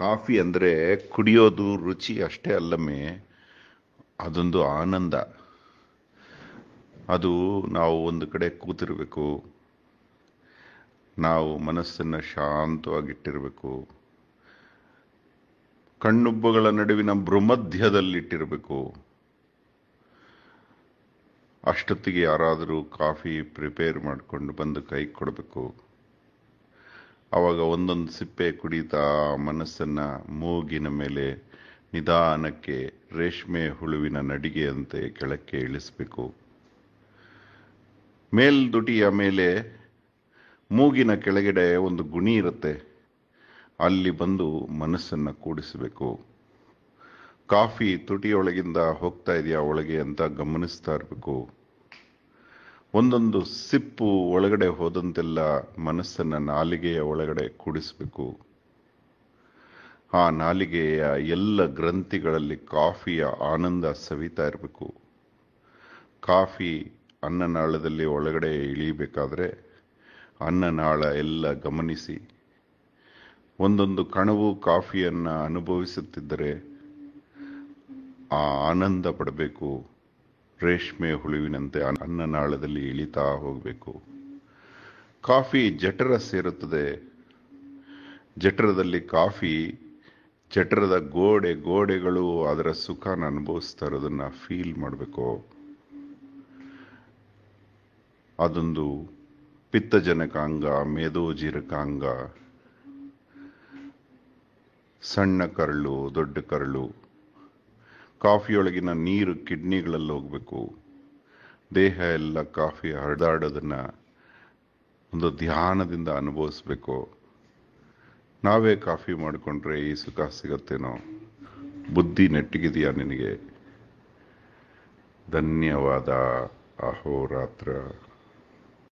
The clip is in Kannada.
ಕಾಫಿ ಅಂದರೆ ಕುಡಿಯೋದು ರುಚಿ ಅಷ್ಟೇ ಅಲ್ಲಮ್ಮೇ ಅದೊಂದು ಆನಂದ ಅದು ನಾವು ಒಂದು ಕಡೆ ಕೂತಿರಬೇಕು ನಾವು ಮನಸ್ಸನ್ನು ಶಾಂತವಾಗಿಟ್ಟಿರಬೇಕು ಕಣ್ಣುಬ್ಬಗಳ ನಡುವಿನ ಭ್ರಮಧ್ಯದಲ್ಲಿಟ್ಟಿರಬೇಕು ಅಷ್ಟೊತ್ತಿಗೆ ಯಾರಾದರೂ ಕಾಫಿ ಪ್ರಿಪೇರ್ ಮಾಡಿಕೊಂಡು ಬಂದು ಕೈ ಕೊಡಬೇಕು ಆವಾಗ ಒಂದೊಂದು ಸಿಪ್ಪೆ ಕುಡಿತಾ ಮನಸ್ಸನ್ನು ಮೂಗಿನ ಮೇಲೆ ನಿಧಾನಕ್ಕೆ ರೇಷ್ಮೆ ಹುಳುವಿನ ನಡಿಗೆಯಂತೆ ಕೆಳಕ್ಕೆ ಇಳಿಸಬೇಕು ಮೇಲ್ದುಟಿಯ ಮೇಲೆ ಮೂಗಿನ ಕೆಳಗಡೆ ಒಂದು ಗುಣಿ ಇರುತ್ತೆ ಅಲ್ಲಿ ಬಂದು ಮನಸ್ಸನ್ನು ಕೂಡಿಸಬೇಕು ಕಾಫಿ ತುಟಿಯೊಳಗಿಂದ ಹೋಗ್ತಾ ಇದೆಯಾ ಒಳಗೆ ಅಂತ ಗಮನಿಸ್ತಾ ಇರಬೇಕು ಒಂದೊಂದು ಸಿಪ್ಪು ಒಳಗಡೆ ಹೋದಂತೆಲ್ಲ ಮನಸ್ಸನ್ನು ನಾಲಿಗೆಯ ಒಳಗಡೆ ಕುಡಿಸಬೇಕು ಆ ನಾಲಿಗೆಯ ಎಲ್ಲ ಗ್ರಂಥಿಗಳಲ್ಲಿ ಕಾಫಿಯ ಆನಂದ ಸವಿತಾ ಇರಬೇಕು ಕಾಫಿ ಅನ್ನನಾಳದಲ್ಲಿ ಒಳಗಡೆ ಇಳಿಬೇಕಾದ್ರೆ ಅನ್ನನಾಳ ಎಲ್ಲ ಗಮನಿಸಿ ಒಂದೊಂದು ಕಣವು ಕಾಫಿಯನ್ನು ಅನುಭವಿಸುತ್ತಿದ್ದರೆ ಆ ಆನಂದ ಪಡಬೇಕು ರೇಷ್ಮೆ ಹುಳುವಿನಂತೆ ಅನ್ನನಾಳದಲ್ಲಿ ಇಳಿತಾ ಹೋಗಬೇಕು ಕಾಫಿ ಜಠರ ಸೇರುತ್ತದೆ ಜಠರದಲ್ಲಿ ಕಾಫಿ ಜಠರದ ಗೋಡೆ ಗೋಡೆಗಳು ಅದರ ಸುಖನ ಅನುಭವಿಸ್ತಾ ಇರೋದನ್ನು ಫೀಲ್ ಮಾಡಬೇಕು ಅದೊಂದು ಪಿತ್ತಜನಕಾಂಗ ಮೇಧೋಜೀರಕಾಂಗ ಸಣ್ಣ ಕರಳು ದೊಡ್ಡ ಕರಳು ಕಾಫಿಯೊಳಗಿನ ನೀರು ಕಿಡ್ನಿಗಳಲ್ಲಿ ಹೋಗಬೇಕು ದೇಹ ಎಲ್ಲ ಕಾಫಿ ಹರಿದಾಡೋದನ್ನು ಒಂದು ಧ್ಯಾನದಿಂದ ಅನುಭವಿಸ್ಬೇಕು ನಾವೇ ಕಾಫಿ ಮಾಡಿಕೊಂಡ್ರೆ ಈ ಸುಖ ಸಿಗತ್ತೇನೋ ಬುದ್ಧಿ ನೆಟ್ಟಿಗಿದೆಯಾ ನಿನಗೆ ಧನ್ಯವಾದ ಅಹೋರಾತ್ರ